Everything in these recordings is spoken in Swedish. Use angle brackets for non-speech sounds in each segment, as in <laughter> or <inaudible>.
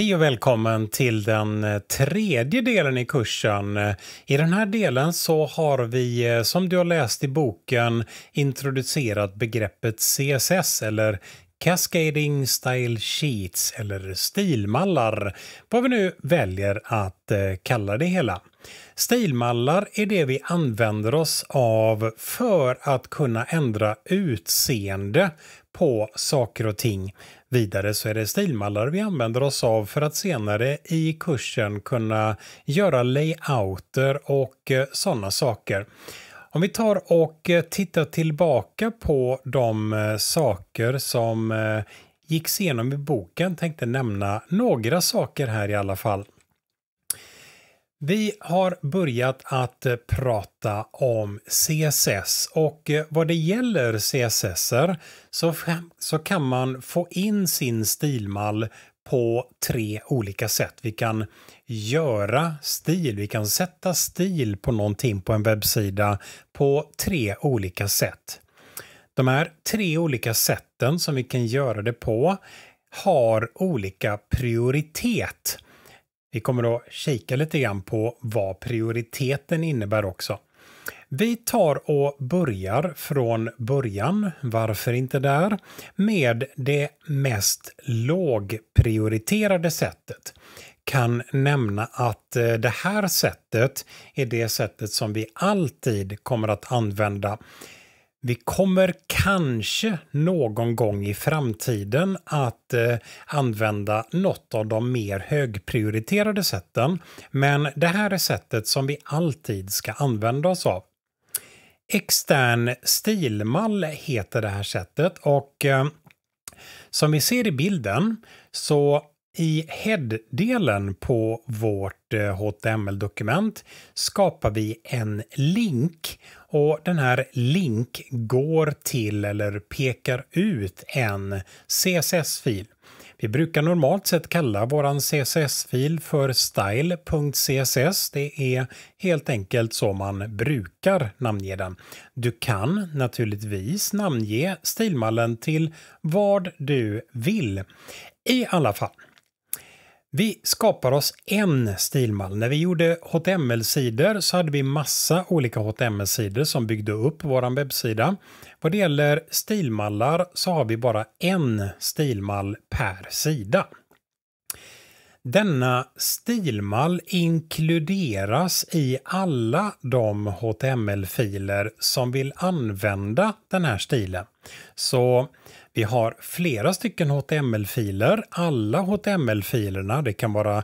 Hej och välkommen till den eh, tredje delen i kursen. Eh, I den här delen så har vi, eh, som du har läst i boken, introducerat begreppet CSS eller Cascading Style Sheets eller stilmallar, vad vi nu väljer att kalla det hela. Stilmallar är det vi använder oss av för att kunna ändra utseende på saker och ting. Vidare så är det stilmallar vi använder oss av för att senare i kursen kunna göra layouter och eh, sådana saker. Om vi tar och eh, tittar tillbaka på de eh, saker som gick igenom i boken tänkte nämna några saker här i alla fall. Vi har börjat att eh, prata om CSS och eh, vad det gäller CSS så, kan man få in sin stilmall på tre olika sätt. Vi kan göra stil, vi kan sätta stil på någonting på en webbsida på tre olika sätt. De här tre olika sätten som vi kan göra det på har olika prioritet. Vi kommer att kika lite grann på vad prioriteten innebär också. Vi tar och börjar från början, varför inte där, med det mest lågprioriterade sättet kan nämna att eh, det här sättet är det sättet som vi alltid kommer att använda vi kommer kanske någon gång i framtiden att eh, använda något av de mer högprioriterade sätten, men det här är sättet som vi alltid ska använda oss av. Extern stilmall heter det här sättet och eh, som vi ser i bilden så i head-delen på vårt HTML-dokument eh, skapar vi en länk och den här link går till eller pekar ut en CSS-fil. Vi brukar normalt sett kalla vår CSS-fil för style.css. Det är helt enkelt så man brukar namnge den. Du kan naturligtvis namnge stilmallen till vad du vill. I alla fall, vi skapar oss en stilmall. När vi gjorde HTML-sidor så hade vi massa olika HTML-sidor som byggde upp vår webbsida. Vad det gäller stilmallar så har vi bara en stilmall per sida. Denna stilmall inkluderas i alla de HTML-filer som vill använda den här stilen. Så vi har flera stycken HTML-filer. Alla HTML-filerna, det kan vara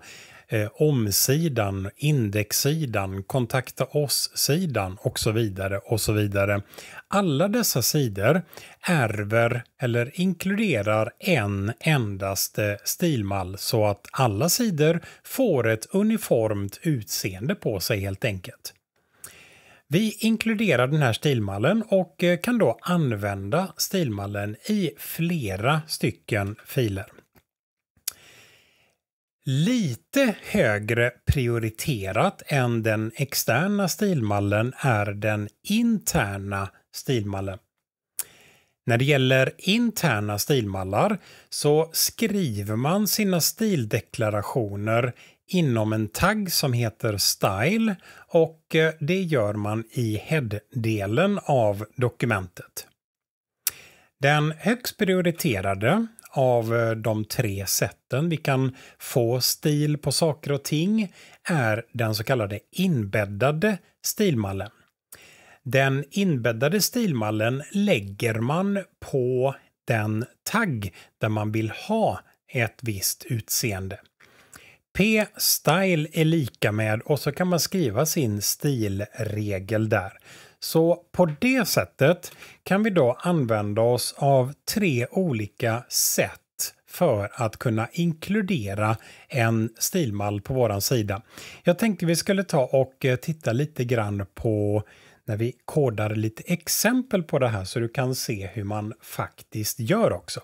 eh, omsidan, indexsidan, kontakta oss-sidan och så vidare och så vidare. Alla dessa sidor ärver eller inkluderar en endaste stilmall så att alla sidor får ett uniformt utseende på sig helt enkelt. Vi inkluderar den här stilmallen och eh, kan då använda stilmallen i flera stycken filer. Lite högre prioriterat än den externa stilmallen är den interna stilmallen. När det gäller interna stilmallar så skriver man sina stildeklarationer inom en tagg som heter Style och eh, det gör man i head-delen av dokumentet. Den högst prioriterade av eh, de tre sätten vi kan få stil på saker och ting är den så kallade inbäddade stilmallen. Den inbäddade stilmallen lägger man på den tagg där man vill ha ett visst utseende. P-style är lika med och så kan man skriva sin stilregel där. Så på det sättet kan vi då använda oss av tre olika sätt för att kunna inkludera en stilmall på våran sida. Jag tänkte vi skulle ta och eh, titta lite grann på när vi kodar lite exempel på det här så du kan se hur man faktiskt gör också.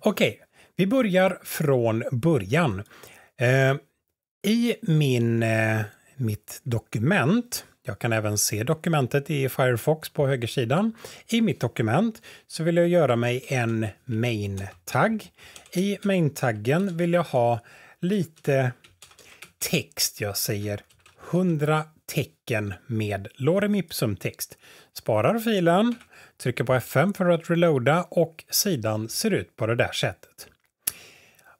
Okej, okay, vi börjar från början. Eh, I min, eh, mitt dokument jag kan även se dokumentet i Firefox på högersidan. I mitt dokument så vill jag göra mig en main-tagg. I main-taggen vill jag ha lite text. Jag säger 100 tecken med lorem ipsum text. Sparar filen, trycker på F5 för att reloada och sidan ser ut på det där sättet.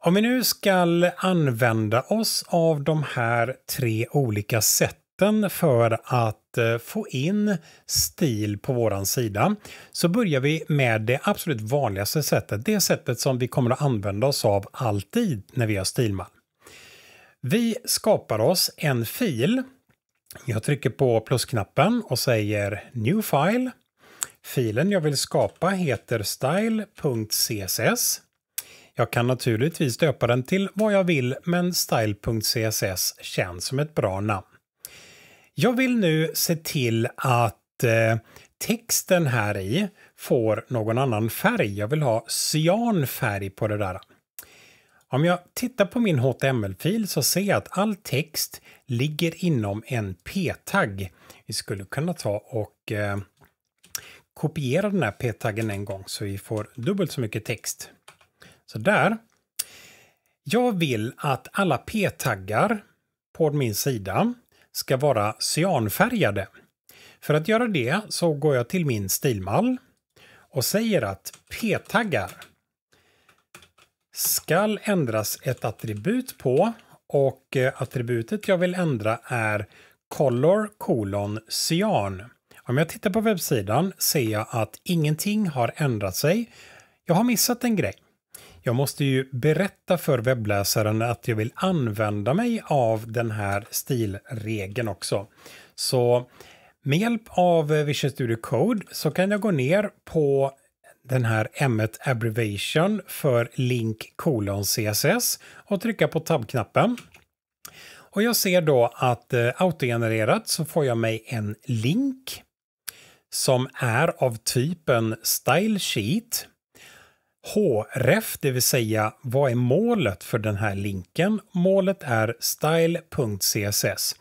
Om vi nu ska använda oss av de här tre olika sätten för att eh, få in stil på våran sida så börjar vi med det absolut vanligaste sättet. Det sättet som vi kommer att använda oss av alltid när vi gör stilmall. Vi skapar oss en fil jag trycker på plusknappen och säger New file. Filen jag vill skapa heter style.css. Jag kan naturligtvis döpa den till vad jag vill, men style.css känns som ett bra namn. Jag vill nu se till att eh, texten här i får någon annan färg. Jag vill ha cyanfärg på det där. Om jag tittar på min HTML-fil så ser jag att all text ligger inom en p-tagg. Vi skulle kunna ta och eh, kopiera den här p-taggen en gång så vi får dubbelt så mycket text. Så där. Jag vill att alla p-taggar på min sida ska vara cyanfärgade. För att göra det så går jag till min stilmall och säger att p-taggar skall ändras ett attribut på och eh, attributet jag vill ändra är color colon cyan. Om jag tittar på webbsidan ser jag att ingenting har ändrat sig. Jag har missat en grej. Jag måste ju berätta för webbläsaren att jag vill använda mig av den här stilregeln också. Så med hjälp av eh, Visual Studio Code så kan jag gå ner på den här M1 Abbreviation för link colon CSS och trycka på tab Och jag ser då att eh, autogenererat så får jag mig en link som är av typen Style Sheet. HREF, det vill säga vad är målet för den här linken? Målet är style.css.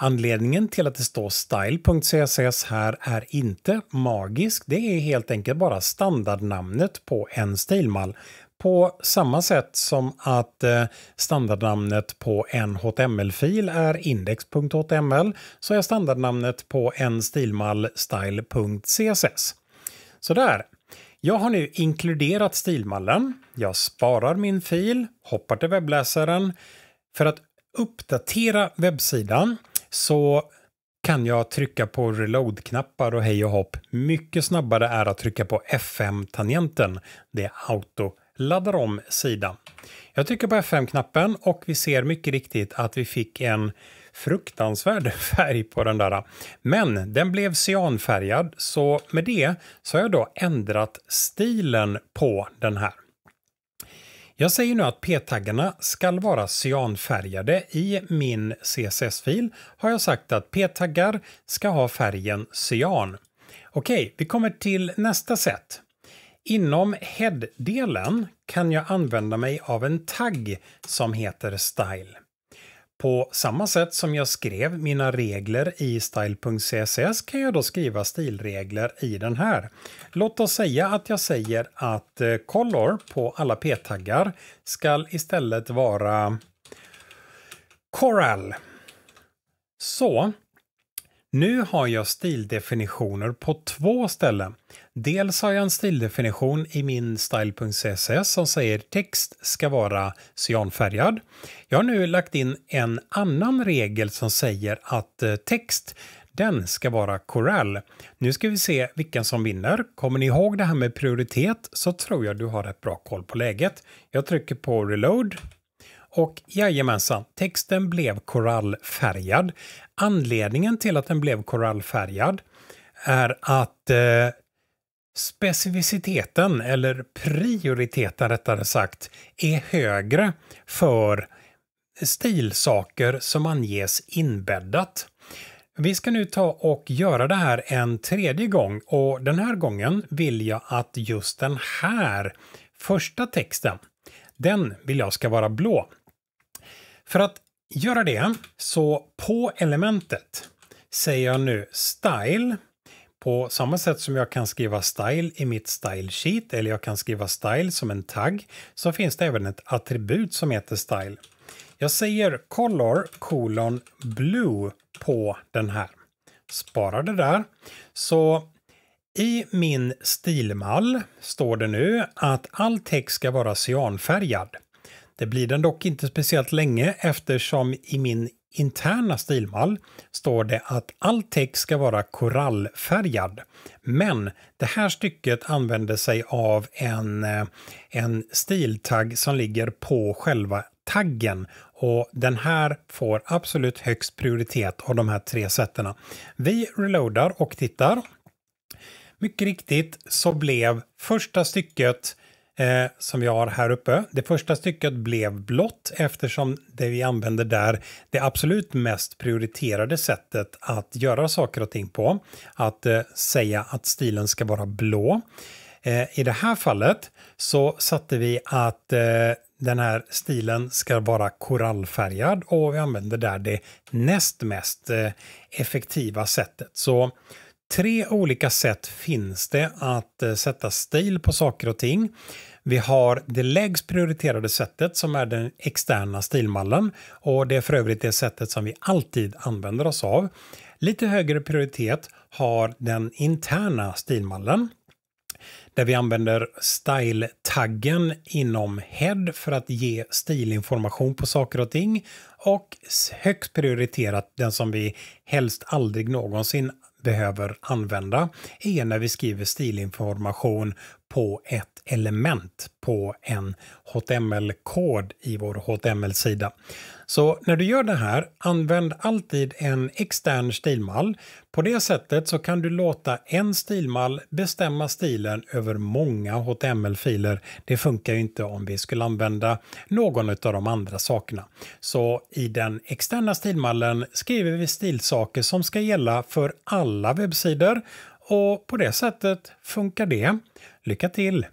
Anledningen till att det står style.css här är inte magisk. Det är helt enkelt bara standardnamnet på en stilmall på samma sätt som att eh, standardnamnet på en HTML-fil är index.html så är standardnamnet på en stilmall style.css. Sådär. Jag har nu inkluderat stilmallen. Jag sparar min fil, hoppar till webbläsaren. För att uppdatera webbsidan så kan jag trycka på reload-knappar och hej och hopp. Mycket snabbare är att trycka på fm tangenten Det är auto laddar om sidan. Jag trycker på fm knappen och vi ser mycket riktigt att vi fick en fruktansvärd <laughs> färg på den där. Men den blev cyanfärgad så med det så har jag då ändrat stilen på den här. Jag säger nu att p-taggarna ska vara cyanfärgade. I min CSS-fil har jag sagt att p-taggar ska ha färgen cyan. Okej, vi kommer till nästa sätt. Inom head-delen kan jag använda mig av en tagg som heter style. På samma sätt som jag skrev mina regler i style.css kan jag då skriva stilregler i den här. Låt oss säga att jag säger att eh, color på alla p-taggar ska istället vara Coral. Så, nu har jag stildefinitioner på två ställen. Dels har jag en stildefinition i min style.css som säger text ska vara cyanfärgad. Jag har nu lagt in en annan regel som säger att eh, text den ska vara korall. Nu ska vi se vilken som vinner. Kommer ni ihåg det här med prioritet så tror jag du har ett bra koll på läget. Jag trycker på reload och jajamensan, texten blev korallfärgad. Anledningen till att den blev korallfärgad är att eh, specificiteten, eller prioriteten rättare sagt, är högre för stilsaker som anges inbäddat. Vi ska nu ta och göra det här en tredje gång och den här gången vill jag att just den här första texten, den vill jag ska vara blå. För att göra det så på elementet säger jag nu Style på samma sätt som jag kan skriva style i mitt style sheet eller jag kan skriva style som en tagg så finns det även ett attribut som heter style. Jag säger color colon blue på den här. Sparar det där. Så i min stilmall står det nu att all text ska vara cyanfärgad. Det blir den dock inte speciellt länge eftersom i min interna stilmall står det att all text ska vara korallfärgad. Men det här stycket använder sig av en, eh, en stiltagg som ligger på själva taggen och den här får absolut högst prioritet av de här tre sätten. Vi reloadar och tittar. Mycket riktigt så blev första stycket eh, som jag har här uppe. Det första stycket blev blått eftersom det vi använder där det absolut mest prioriterade sättet att göra saker och ting på. Att eh, säga att stilen ska vara blå. Eh, I det här fallet så satte vi att eh, den här stilen ska vara korallfärgad och vi använder där det näst mest eh, effektiva sättet. Så Tre olika sätt finns det att eh, sätta stil på saker och ting. Vi har det lägst prioriterade sättet som är den externa stilmallen och det är för övrigt det sättet som vi alltid använder oss av. Lite högre prioritet har den interna stilmallen där vi använder style-taggen inom head för att ge stilinformation på saker och ting och högst prioriterat den som vi helst aldrig någonsin behöver använda är när vi skriver stilinformation på ett element på en HTML-kod i vår HTML-sida. Så när du gör det här, använd alltid en extern stilmall. På det sättet så kan du låta en stilmall bestämma stilen över många HTML-filer. Det funkar ju inte om vi skulle använda någon av de andra sakerna. Så i den externa stilmallen skriver vi stilsaker som ska gälla för alla webbsidor och på det sättet funkar det. Lycka till!